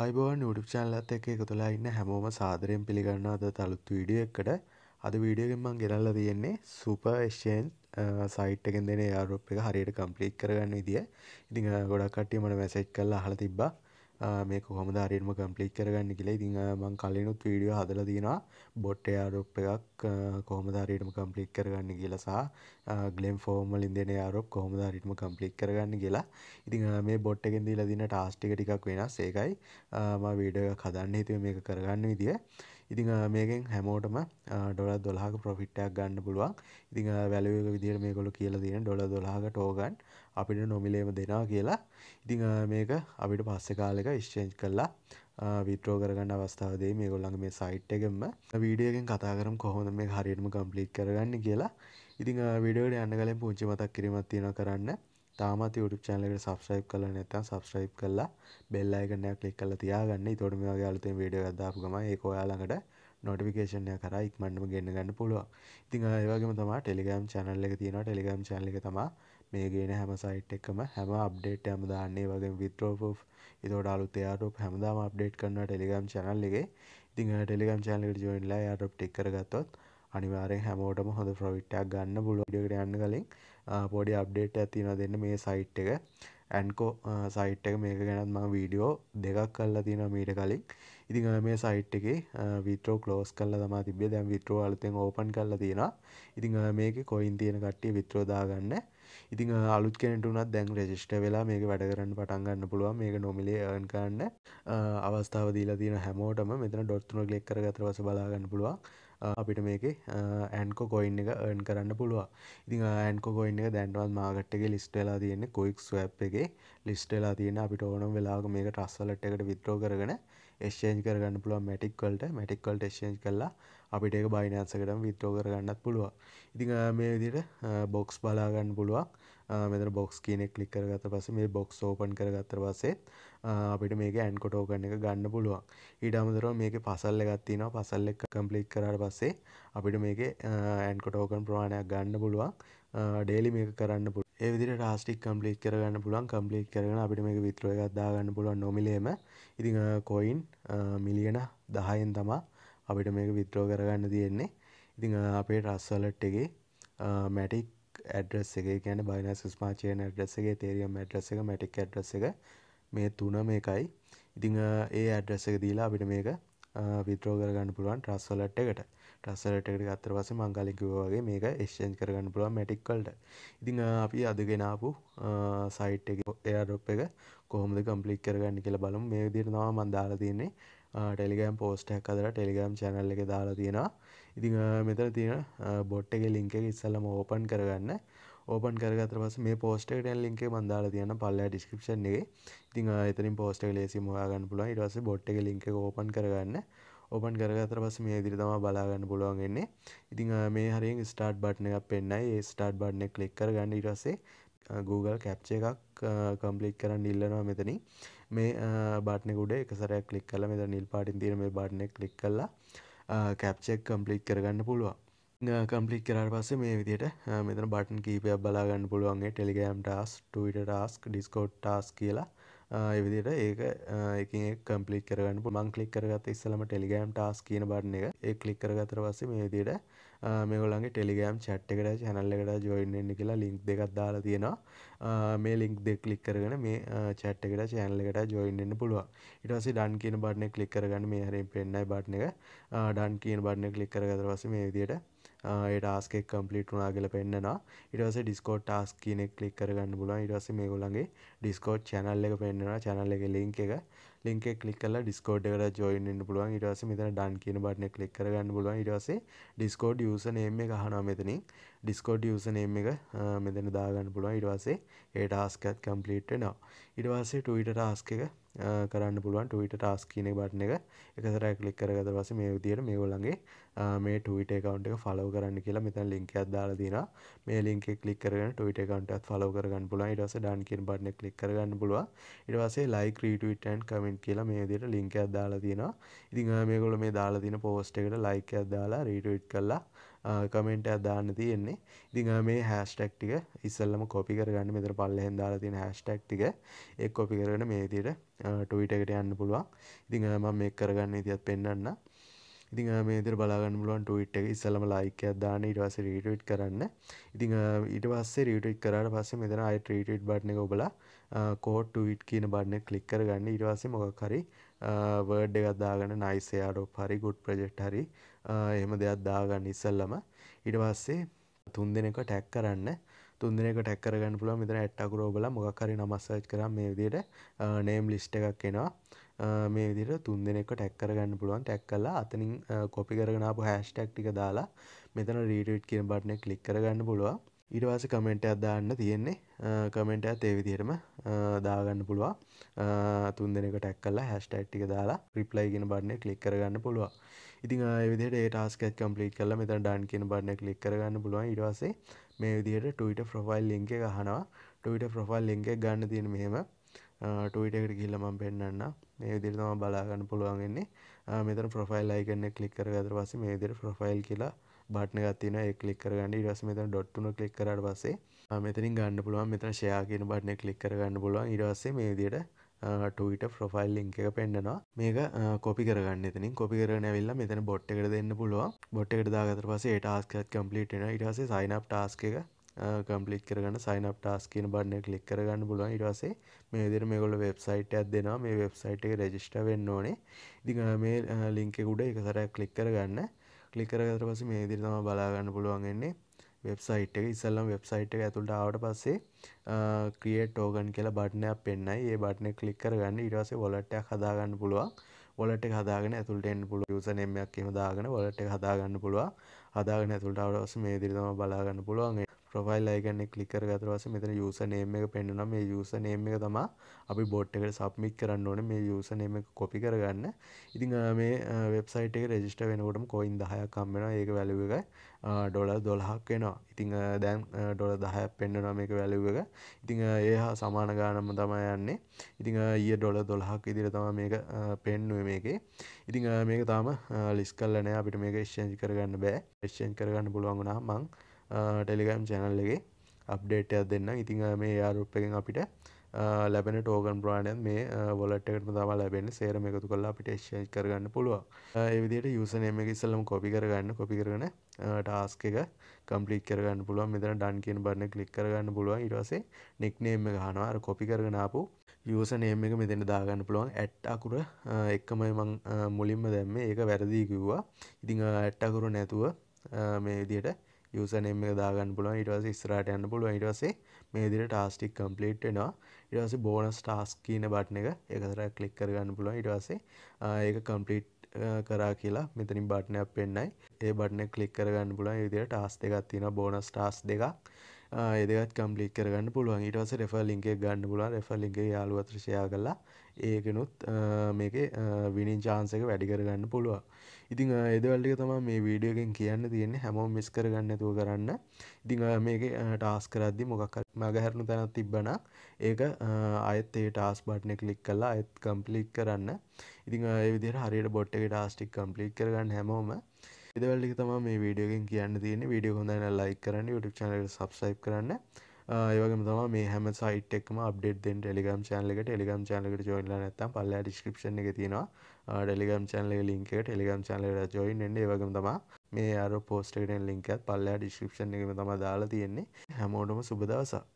අයිබෝන් ඩක් චානලත් එක එක තුලා ඉන්න හැමෝම සාදරයෙන් පිළිගන්න අද තලුත් වීඩිය එකට අද වීඩියගෙන්මං ගෙනල්ල තියෙන්නේ සුප ෂන් සයිට් එකෙන් දෙන යාරුප් එක හරියට කම්පලීට් කරගන්න විදිිය ඉතිං ගොඩක් කටියමට මැසෙච් කල්ලා හල තිබ්බා මේ කොහොමදාරෙන්ම කම්පලික් කරගන්න කියලා ඉතිං මං කලිනුත් වීඩියෝ හදල තියෙනවා බොට් යාරොප් එකක් කොහොමදාරයටම කම්පලික් කරගන්න කියලසා ගලම් ෆෝර්මල් ඉදන යාරොප් කොහොමදාරටම කම්පලික් කරගන්න කියලා ඉතිං මේ බොට් එකෙන්දී ලදින ටාස්ටික ටිකක් වෙනස් ඒකයි ම වීඩ කදන්න හිතුව මේක කරගන්න විදිිය ඉතිං මේකෙන් හැමෝටම ඩොල දොලාහක ප්‍රොෆිට්ටයක් ගන්න පුළුවන් ඉතිං වැලුවක විදිර මේ කොළු කියල තියෙන ඩොල දොලාහක ටෝගන් අපිට නොමිලේම දෙනා කියලා ඉතිං මේක අපිට පස්ස කාලෙක ශ්චේන්ච් කරලා විට්‍රෝ කරගන්න අවස්ථාවදේ මේ ගොල්ලඟ මේ සයිට් එකෙම වීඩියගෙන් කතා කරම් කොහොඳ මේ හරියටම කම්පලික් කරගන්න කියලා ඉතිං විඩියෝට යන්න කලින් පුංචි මතක් කිරීමත් තියෙන කරන්න තාමත් YouTube channel එකට subscribe කරලා නැත්නම් subscribe කරලා bell icon එක click කරලා තියාගන්න. එතකොට මේ වගේ අලුතෙන් වීඩියෝ එකක් දාපු ගමන් ඒක ඔයාලා ළඟට නොටිකේෂන් එක කරා ඉක්මන්නම ගෙන්න ගන්න පුළුවන්. ඉතින් ඒ වගේම තමයි Telegram channel එක තියෙනවා. Telegram channel එක තමයි මේ ගේන හැම site එකම හැම update එකක්ම දාන්නේ. ඒ වගේම withdraw proof, ඒතකොට අලුත් airdrop හැමදාම update කරනවා Telegram channel එකේ. ඉතින් Telegram channel එකට join වෙලා airdrop ටික කරගත්තොත් අනිවාරෙන් හැමෝටම හොඳ ප්‍රවිට්ටක් ගන්න බුලෝඩියකට යන්න කලින් පොඩි අප්ඩේට ඇතින දෙන්න මේ සයිට් එක ඇන්කෝ සයිට් එක මේක ගැනත්ම වීඩියෝ දෙකක් කල්ලා තියෙන මීට කලින් ඉතිං මේ සයිට් එක විතරෝ කලෝස් කල්ල තම තිබේ දැන් විතරෝ අලතෙන් ඕපන් කල්ලා තියෙන ඉතිං මේක කොයින් තියෙන කට්ටිය විත්‍රෝදාගන්න ඉතිං අලුත් කෙනට වනත් දැන් රෙජිස්ට වෙලා මේක වැඩ කරන්න පටන්ගන්න පුළුව මේක නොමිලේ ඒන් කරන්න අවස්ථාව දීලා තියෙන හැමෝටම මෙතන ඩොත්තුන ගලෙක් කරගතර වස බලාගන්න පුළුවන් අපිට මේක ඇන්කෝ කොයින් එක එන් කරන්න පුළුව ඉතින් ඇන්කෝ කොයින් එක දැන්ටවත් මාගට්ගේ ලිස්ට වෙලා තියෙන්නේ කොයික් ස්වැප් එක ලිස්ට වෙලා තියෙන අපිට ඕනම් වෙලාග මේක ටස්සලට් එකට විතරෝ කරගෙන එස්ෂේන්ජ් කරගන්න පුළුව මැටික්වලට මැටික්වල්ට එස්ෂේන්ජ් කරලා අපිට එක බයිනන්සකටම විතරෝ කරගන්නත් පුළුව ඉතිං මේ විදිට බොක්ස් බලාගන්න පුළුවන් මෙතන බොක්ස් කියනෙක් කලික් කරගත පස මේ බොක්ස් ෝපන් කරගත්තර පසේ අපිට මේක ඇන්කොටෝකන එක ගන්න පුළුවන් ඊට අමතරව මේක පසල්ල ගත්තිනවා පසල්ල එක කම්පලික් කරට පස්සේ අපිට මේක ඇන්කොටෝකන් ප්‍රමාණයක් ගන්න පුළුවන් ඩේලි මේක කරන්න පුළ ඒවිදි ටාස්ටික් කම්පලික් කරගන්න පුළුවන් කම්පලික් කරන අපිට මේක විතරය ගත්දාගන්න පුළුවන් නොමිලේම ඉතිං කොයින් මිලියන දහයෙන් තමා අපිට මේක විත්‍රෝ කරගන්න තියෙන්නේ ඉතිං අපේ රස්සලට් එකේ මැටික් ඇඩ්‍රස් එක ගැන බයිනස් ස්මාචයන ඇඩ්‍රසගේ තේරියම් ඇඩ්‍රස එක මටික් ඇඩ්‍රස එක මේ තුන මේකයි ඉතිං ඒ ඇඩ්‍රස එක දීලා අපිට මේක විතරෝ කරගන්න පුළුවන් ට්‍රස්වලට් එකට ටස්සලට එකට අත්තර පස මංගලිකවගේ මේක එක්ෂන් කරගන්න පුළුවන් මැටික්කල්ට ඉතිං අපි අදගෙනාපු සයිට් එක එයා ඩොප් එක කොහොමද කම්පලික් කරගන්න කියලා බලමු මේ විදිර නවා මන්දාලා තියන්නේ ටෙලිගම් පෝස්ටක් අදර ටෙලිගම් චැනල් එක දාලා තියෙනවා ඉති මෙතර තියෙන බොට් එක ලිංක ඉස්සල්ලම ඕපන් කරගන්න ඕපන් කරගතර පස මේ පෝස්ටේට ලින්ක බන්දාල තියන පල්ල ඩිස්ක්‍රපෂන් එක ඉතින් එතනින් පෝස්ට ලේසි හයාගන්න පුලුව ඉටස බොට් එක ලින්ක ඕපන් කරගන්න ඕපන් කරගතර පස මේ දිරි තම බලාගන්න පුළුවන්ගන්නේ ඉතිං මේ හරිින් ස්ටාර්ට් බට්න එකක් පෙන්න්නයි ඒ ස්ටාර්ට් බට්න කලික් කරගන්න ඉටසේ Google කැප්ච එකක් කම්පලික් කරන්න ඉල්ලනවා මෙතනින් මේ බාට්නෙකුඩේ එකසරයක් කලික් කල මෙ නිල් පාටින් තිර මේ බාට්නෙ කලික් කල්ලා කැප්චෙක් කම්පලික් කරගන්න පුළුවන් කම්පලික් කරට පස්සේ මේ විදියට මෙතන බටන් කීපයක් බලාගන්න පුළුවන්ගේ ටෙලිගෑම් ටස් ටට ටස්ක් ඩිස්කෝට් ටස් කියලා එවිදිට ඒක ඒ කම්පලික් කරගන්න පුමන් කලික් කරගත ඉස්සලම ටෙලිගෑම් ටස් කියන බාට්න එක ඒ කලික් කරගතර පස්සේ මේ විදියට මේගොලන්ගේ ටෙලිගෑම් චට් එකට චැනල් එකට ජොයින්න කියලා ලිින්ක් දෙකක් දාලා තියෙනවා මේ ලිින්ක් දෙක් ලික් කරගෙන මේ චට් එකට චැනල් එකට ජොයින්න පුළුව ඉටසි ඩන් කියන බටන කලික් කරගන්න මේ හරි පෙන්න්නයි බට්න එක ඩන් කියන බටන කලික් කරගතරවස මේ විදියට ඒටස්කෙ කම්පලිට වනා කියල පෙන්න්නවා ඉටවස ඩිස්කෝට් ටස් කියනෙක් කලික් කරගන්න පුලුවන් ඉටස මේ ගොලන්ගේ ඩිස්කෝට් චැනල් එක පෙන්න්නවා චැනල් එක ලිංක එක ලින්ක කලික් කල ඩිස්කෝඩ් එකට ජොයින්න පුළුවන් ඉටවස මෙතන ඩන් කියන බටන කලික් කරගන්න පුලුවන් ඉටවසේ ඩිස්කෝඩ් යස නේම ගහනවා මෙතනින් ඩිස්කෝඩ් යසනේම් එක මෙදන දාගන්න පුළුවන් ඉටවාසේ ඒ ටාස්කත් කම්පලීට් නවා ඉඩවාසේ ටීට ටාස්ක එක කරන්න පුළුවන් ටීට ටාස් කියන බටන එක එකතර කලික් කරගත වස මේ විදියට මේ ගොලන්ගේ මේ ටීට කවන්් එක ෆලෝ කරන්න කියලා මෙතන් ලින්ක අදාල දින මේ ලින්ක කලික් කරන ටීට කවන්ටත් ෆලෝ කරගන්න පුලන් ඉටස ඩන්කින් බටන කලික් කරගන්න පුළුව ඉටවාසේ ලයි ක්‍රීටටන් කමෙන්ට් කියලා මේ දියට ලින්ක අදාලා තියෙනවා ඉතිං මේගොල මේ දාලා තින පෝස්ට එකට ලයික අදාලා රීටවිට් කරලා කමෙන්ටයක් දාන්න තියෙන්නේ ඉතිං මේ හැස්ටක් ටික ඉස්සල්ලම කොපි කරගන්න මෙතර පල්ලහෙන් දාලා තියෙන හැස්ටක් ටික එක් කොපි කරන මේ විදියට ටවිටකට යන්න පුළුවන් ඉතිං මම මේ කරගන්න ඉතිත් පෙන්න්න ඉතිං මේදර බලාගන්න පුළුවන් ටවිට් එක ඉස්සලම ලයිකයක් දාන ඉට පස රීටවිට් කරන්න ඉතිං ඊට පස්සේ රීටවිට් කරට පස්සේ මෙතන අයි ට්‍රීටවිට් බට්න එක ඔබලා කෝට් ටවිට් කියන බන්න කලික් කරගන්න ඉටවාසේ මොකක් හරි වර්ඩ් එකක් දාගන්න නයිස් එයාඩෝප් හරි ගුඩ් ප්‍රජෙක්ට් හරි එහෙම දෙයක් දාගන්න ඉස්සල්ලම ඊට පස්සේ තුන් දෙනෙක ටැක් කරන්න තුන් දෙනෙක ටැක් කරගන්න පුළුවන් මෙතන ඇට් අකුර ඔබලා මොකක් හරි නමක් සර්ච් කරා මේ විදිහට නේම් ලිස්ට් එකක් එනවා මේ විදිහට තුන් දෙනෙක්ව ටැග් කරගන්න පුළුවන් ටැග් කරලා අතනින් කොපි කරගෙන ආපු හැෂ්ටැග් ටික දාලා මෙතන රීට්වීට් කියන බටන් එක ක්ලික් කරගන්න පුළුවන් ඉටවාස කමෙන්ට අදාන්න තියෙන්නේ කමෙන්ට ඇත් ඒවිදිහටම දාගන්න පුළුවන් තුන් දෙනක ටැක් කල්ලා හැස්ටයිට්ටික දාලා රිප්ලයිගෙන බරන්නේ කලික් කරගන්න පුළුවන් ඉතින් විදිට ඒටස්කත් කම්පලිට කල මෙත ඩන් කියෙන බරන්න කලික් කරගන්න පුළුවන් ඉටවාසේ මේ විදිහට ටවිට ප්‍රොෆයිල් ලිංක ගහනවා ටවිට ප්‍රොෆයිල් ලිංක ගන්න තියෙන මෙහෙම ටවිටකට කිල්ලමම් පෙන්න්න මේ විදිරතම බලාගන්න පුළුවන්ගන්නේ මෙතන ප්‍රොෆයිල් අයිගන්න කලික් කරගතර වස මේ විදිර ප්‍රොෆයිල් කියලා බට්න ගත්තින එකලික් කරගන්න ඉරස මෙතන ඩොට්ටුන කලික් කරට පස්සේ මෙතනින් ගන්න පුළුවන් මෙතන ෂයා කියන බට්න කලික් කරගන්න පුළුවන් ඉරස්සේ මේදියට ටවිට ප්‍රොෆයිල් ලිංක එක පෙන්න්නනවා මේක කොපි කරගන්න එතනින් කොපි කරන වෙල්ලා මෙතන බොට් එකට දෙන්න පුළුවන් බොට් එකට දාගතර පස්සේ ටාස්කත් කම්පලිටෙන ඉටසේ සයිනප් ටාස්ක එක කම්පලික් කරගන්න සයිනප් ටාස් කියන බන්න කලික් කරගන්න පුළුවන් ඉටසේ මේ විදිර මේගොල වෙබ්සයිට් ඇත් දෙෙනවා මේ වෙබ්සයිට් එක රෙජිස්ට වෙන්න ඕනේ ඉදිගන මේ ලිංකෙකුඩ එකසරයක් කලික් කරගන්න කලිකරගතර පස මේ දිරිතම බලාගන්න පුළුවන්ගන්නේ වෙබ්සයිට් එක ඉසල්ලම් වෙබ්සයිට් එක ඇතුළට ආවට පස්සේ ක්‍රියට් ෝගන් කියලා බට්නයක් පෙන්න්නයි ඒ බට්න කලික් කරගන්න ඉරස වොලට්ටයක් හදාගන්න පුළුවන් වොලට හදාගෙන ඇතුළට එන්න පුළුව යුසනම්යක් එම දාගෙන වොලට හදාගන්න පුළුව හදාගෙන ඇතුළට අවටස මේ දිරිතම බලාගන්න පුළුවන් ප්‍රොෆයිල් අයගන්න කලිකර ගතර වස මෙතන යුස නේම එක පෙන්නුනම් මේ යුස නේම එක තමා අපි බොට් එකට සබ්මික් කරන්න ඕන මේ යුස නේම එක කොපි කරගන්න ඉතින් මේ වෙබ්සයිට් එක රෙජිස්ට වෙනකොටම කොයින් දහයක් කම්බෙනවා ඒක වැලුව එක ඩොලර් දොළහක් වෙනවා ඉතිං දැන් ඩොල දහයක් පෙන්න්නනම එක වැලුව එක ඉතිං ඒ හා සමාන ගානම තමයි යන්නේ ඉතිං ඒ ඩොල දොළහක් ඉදිර තම මේක පෙන්නුව මේකේ ඉතිං මේක තාම ලිස් කල්ලනෑ අපිට මේක ශ්ෂංචි කරගන්න බෑ ශ්ෂන් කරගන්න පුළුවන්ගුණා මං ටෙලිගම් චැනල්ලගේ අප්ඩේටයක් දෙන්න ඉතිං මේ යාරුප් එකෙන් අපිට ලැබෙන ටෝගන් ප්‍රාණයන් මේ වොලට්ටකට තම ලැබෙන සේරම එකතු කල්ලා අපිට ේෂ් කරගන්න පුළුව ඒවිදියට යුසනම එක ඉස්සල්ලම කොපි කරගන්න කොපි කරන ටාස්ක එක කම්පලික් කරගන්න පුළුව මෙතන ඩන් කියෙන් බරන කලික් කරගන්න පුළුවන් ඉටවසේ නික්නේම ගහනවාර කොපි කරගෙනාපු යසනේම එක මෙතන දාගන්න පුළුවන් ඇට් අකුර එක්කමයි මං මුලින්ම දැම්ම ඒක වැරදිී කිව්වා ඉතිං ඇට්ටකුරු නැතුව මේ විදියට යසනම දාගන්න පුළුවන් ඉටවස ස්රට යන්න පුළුව ඉටවසේ මේදිර ටාස්ටික් කම්පලේට් වෙනවා ඉටවස බෝනස් ටාස් කියන බට්න එක එකතර කලික් කරගන්න පුළුවන් ඉටවසේ ඒක කම්පලිට් කරා කියලා මෙතනින් බට්නයක් පෙන්න්නයි ඒ බටන කලික් කරගන්න පුලන් විදිර ටාස් දෙකක් තින බෝනස් ටාස් දෙකක් එදත් කම්පලි කරගන්න පුළුවන් ඉටවස රෙෆ ලින්ක ගන්න පුලන් රෙෆ ලින්ක යාලුවත්‍රශයා කලා ඒකනුත් මේක විනිින් චාන්සක වැඩි කරගන්න පුළුවන් ඉතිං එදවල්ලික තම මේ වීඩියෝගෙන් කියන්න තියෙන්නේ හැමෝම් මිස් කරගන්න තුව කරන්න ඉතිං මේක ටාස් කරද්දි මොකක් මගහැරණු තැනත් තිබ්බන ඒක අයත් ඒ ටාස් බට්න කලික් කලා ඇත් කම්පලික් කරන්න ඉතිං ඒ විදිර හරියට බොට්ට එක ටාස්ටික් කම්පලික් කරගන්න හැමෝම ඉදවැල්ලි තම මේ වීඩියෝගෙන් කියන්න තියෙන වීඩියෝ හොඳන්න ලයි කරන්න YouTube චනල සබස්යිප් කරන්න ඒවගේම තම මේ හැම සයිට් එක්ම අප්ඩේට් දෙන් ටෙලිගම් චැනල එක ටෙලිගම් චැනලකට ජොයිල නැත්තම් පල්ලා ඩිස්ක්‍රිප්ෂන් එක තියෙනවා ටෙලිගම් චැනල ලින්ක ටෙලිගම් චැනලට ජොයින් එන්න ඒවගේම තම මේ අර පෝස්ටකටෙන් ලින්කත් පල්ලා ඩිස්ක්‍රිප්ෂන් එකම තම දාලා තියෙන්නේ හැමෝටම සුබදවසා